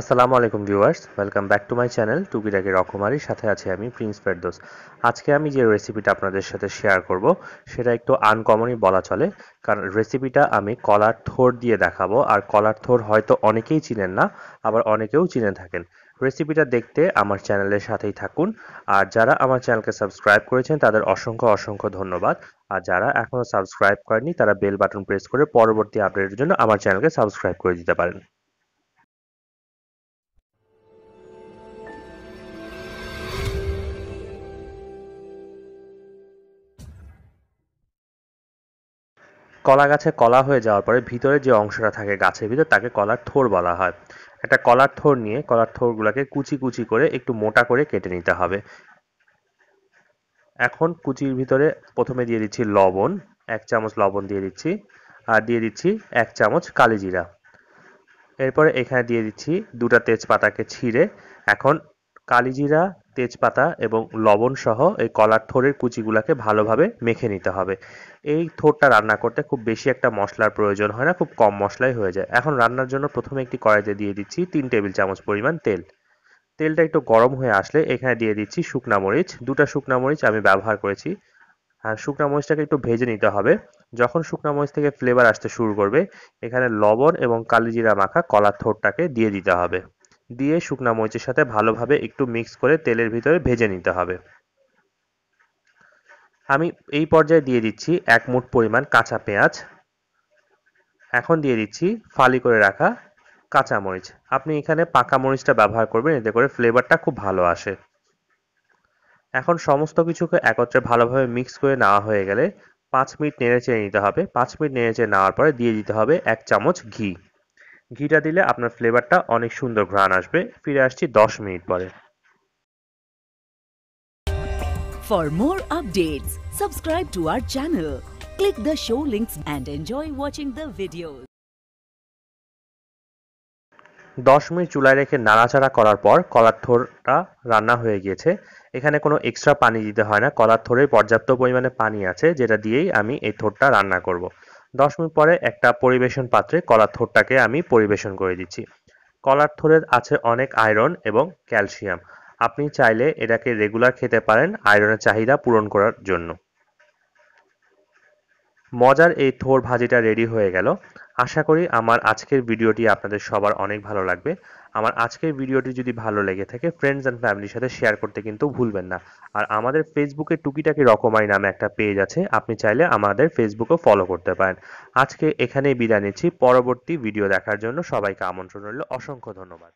আসসালামু আলাইকুম viewers welcome back to my channel টুকিটাকি রকমারির সাথে আছি আমি প্রিন্স ফেরদোস আজকে আমি যে রেসিপিটা আপনাদের সাথে শেয়ার করব সেটা একটু আনকমনই বলা চলে কারণ রেসিপিটা আমি কলার থোর দিয়ে দেখাবো আর কলার থোর হয়তো অনেকেই চিনেন না আবার অনেকেও চিনে থাকেন রেসিপিটা দেখতে আমার চ্যানেলের সাথেই থাকুন আর যারা আমার চ্যানেলকে সাবস্ক্রাইব করেছেন তাদের অসংখ্য অসংখ্য ধন্যবাদ আর যারা এখনও সাবস্ক্রাইব করেনি তারা বেল বাটন প্রেস করে পরবর্তী আপডেটের জন্য আমার চ্যানেলকে সাবস্ক্রাইব করে দিতে পারেন কলা গাছে কলা হয়ে যাওয়ার পরে ভিতরে যে অংশটা থাকে গাছের ভিতরে তাকে কলার থোর বলা হয় একটা কলার থোর নিয়ে কলার থোরগুলোকে কুচি কুচি করে একটু মোটা করে কেটে নিতে হবে এখন কুচির ভিতরে প্রথমে দিয়ে দিচ্ছি লবণ এক চামচ লবণ দিয়ে দিচ্ছি আর দিয়ে দিচ্ছি এক চামচ কালিজিরা এরপরে এখানে দিয়ে দিচ্ছি দুটা তেজপাতাকে ছিঁড়ে এখন কালিজিরা তেজপাতা এবং লবণ সহ এই কলার থোড়ের কুচিগুলাকে ভালোভাবে মেখে নিতে হবে এই থোড়টা রান্না করতে খুব বেশি একটা মশলার প্রয়োজন হয় না খুব কম মশলাই হয়ে যায় এখন রান্নার জন্য প্রথমে একটি কড়াইতে দিয়ে দিচ্ছি তিন টেবিল চামচ পরিমাণ তেল তেলটা একটু গরম হয়ে আসলে এখানে দিয়ে দিচ্ছি শুকনা মরিচ দুটা শুকনা মরিচ আমি ব্যবহার করেছি আর শুকনা মরিচটাকে একটু ভেজে নিতে হবে যখন শুকনা মরিচ থেকে ফ্লেভার আসতে শুরু করবে এখানে লবণ এবং কালিজিরা মাখা কলার থোরটাকে দিয়ে দিতে হবে দিয়ে শুকনো মরিচের সাথে ভালোভাবে একটু মিক্স করে তেলের ভিতরে ভেজে নিতে হবে আমি এই পর্যায়ে দিয়ে দিচ্ছি এক মুঠ পরিমাণ কাঁচা পেঁয়াজ এখন দিয়ে দিচ্ছি ফালি করে রাখা কাঁচা মরিচ আপনি এখানে পাকা মরিচটা ব্যবহার করবেন এতে করে ফ্লেভারটা খুব ভালো আসে এখন সমস্ত কিছুকে একত্রে ভালোভাবে মিক্স করে নেওয়া হয়ে গেলে পাঁচ মিনিট নেড়ে চেড়ে নিতে হবে পাঁচ মিনিট নেড়ে চেড়ে নেওয়ার পরে দিয়ে দিতে হবে এক চামচ ঘি ঘিটা দিলে আপনার ফ্লেভারটা অনেক সুন্দর ঘ্রাণ আসবে ফিরে আসছি দশ মিনিট পরে for more update subscribe to our channel click the show links and enjoy watching the দশ মিনিট চুলায় রেখে নাড়াচাড়া করার পর কলার থোরটা রান্না হয়ে গিয়েছে এখানে কোনো এক্সট্রা পানি দিতে হয় না কলার থোরে পর্যাপ্ত পরিমাণে পানি আছে যেটা দিয়েই আমি এই থোরটা রান্না করব। দশ মিনিট পরে একটা পরিবেশন পাত্রে কলার থোরটাকে আমি পরিবেশন করে দিচ্ছি কলার থোরে আছে অনেক আয়রন এবং ক্যালসিয়াম আপনি চাইলে এটাকে রেগুলার খেতে পারেন আয়রনের চাহিদা পূরণ করার জন্য মজার এই থোর ভাজিটা রেডি হয়ে গেল আশা করি আমার আজকের ভিডিওটি আপনাদের সবার অনেক ভালো লাগবে আমার আজকের ভিডিওটি যদি ভালো লেগে থাকে ফ্রেন্ডস অ্যান্ড ফ্যামিলির সাথে শেয়ার করতে কিন্তু ভুলবেন না আর আমাদের ফেসবুকে টুকিটাকি রকমারি নামে একটা পেজ আছে আপনি চাইলে আমাদের ফেসবুকেও ফলো করতে পারেন আজকে এখানেই বিদায় নিচ্ছি পরবর্তী ভিডিও দেখার জন্য সবাইকে আমন্ত্রণ রইল অসংখ্য ধন্যবাদ